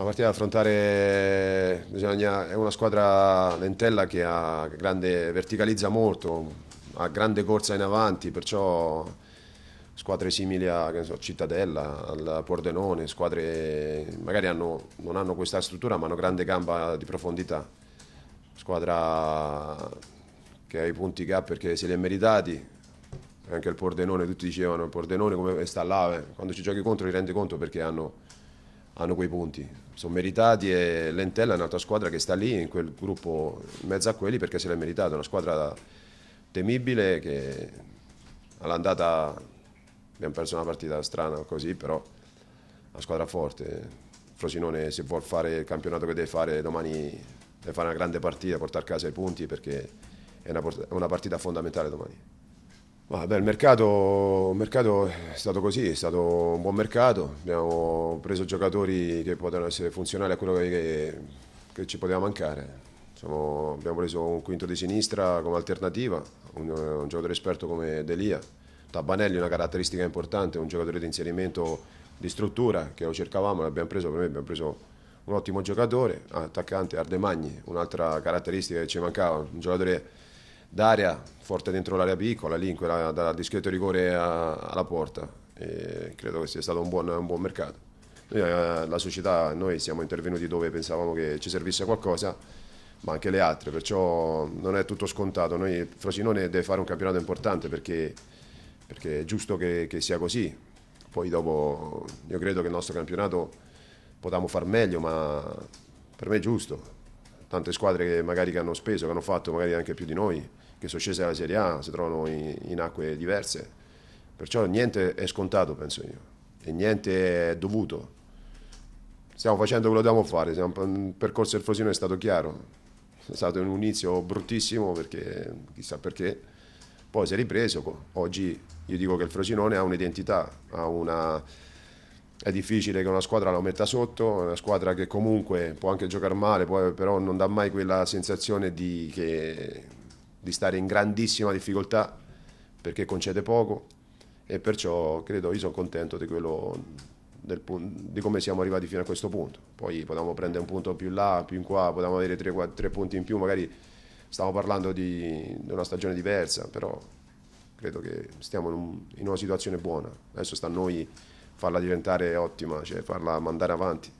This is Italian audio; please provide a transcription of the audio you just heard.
Una partita da affrontare bisogna, è una squadra lentella che ha grande, verticalizza molto, ha grande corsa in avanti, perciò squadre simili a so, Cittadella, al Pordenone, squadre magari hanno, non hanno questa struttura ma hanno grande gamba di profondità. Squadra che ha i punti che ha perché se li è meritati, anche il Pordenone, tutti dicevano il Pordenone come sta là, eh. quando ci giochi contro ti rendi conto perché hanno hanno quei punti, sono meritati e Lentella è un'altra squadra che sta lì in quel gruppo in mezzo a quelli perché se l'è meritata. una squadra temibile che all'andata abbiamo perso una partita strana così, però una squadra forte. Frosinone se vuol fare il campionato che deve fare domani deve fare una grande partita, portare a casa i punti perché è una partita fondamentale domani. Vabbè, il mercato, il mercato, è stato così, è stato un buon mercato, abbiamo preso giocatori che potevano essere funzionali a quello che, che ci poteva mancare. Siamo, abbiamo preso un quinto di sinistra come alternativa, un, un giocatore esperto come Delia. Tabanelli una caratteristica importante, un giocatore di inserimento di struttura che lo cercavamo, l'abbiamo preso per me, abbiamo preso un ottimo giocatore, attaccante Ardemagni, un'altra caratteristica che ci mancava, un giocatore d'aria forte dentro l'area piccola, lì in quella, da discreto rigore a, alla porta. E credo che sia stato un buon, un buon mercato. Noi, eh, la società, noi siamo intervenuti dove pensavamo che ci servisse qualcosa, ma anche le altre, perciò non è tutto scontato. Noi, Frosinone deve fare un campionato importante perché, perché è giusto che, che sia così. Poi dopo io credo che il nostro campionato potevamo far meglio, ma per me è giusto tante squadre che magari che hanno speso, che hanno fatto magari anche più di noi, che sono scese dalla Serie A, si trovano in, in acque diverse. Perciò niente è scontato, penso io, e niente è dovuto. Stiamo facendo quello che dobbiamo fare, il percorso del Frosino è stato chiaro, è stato un inizio bruttissimo perché chissà perché, poi si è ripreso, oggi io dico che il Frosinone ha un'identità, ha una è difficile che una squadra lo metta sotto, una squadra che comunque può anche giocare male, può, però non dà mai quella sensazione di, che, di, stare in grandissima difficoltà perché concede poco e perciò credo io sono contento di, quello, del, di come siamo arrivati fino a questo punto. Poi potevamo prendere un punto più in là, più in qua, potevamo avere tre, tre punti in più, magari stiamo parlando di, di una stagione diversa, però credo che stiamo in, un, in una situazione buona. Adesso sta a noi farla diventare ottima, cioè farla mandare avanti.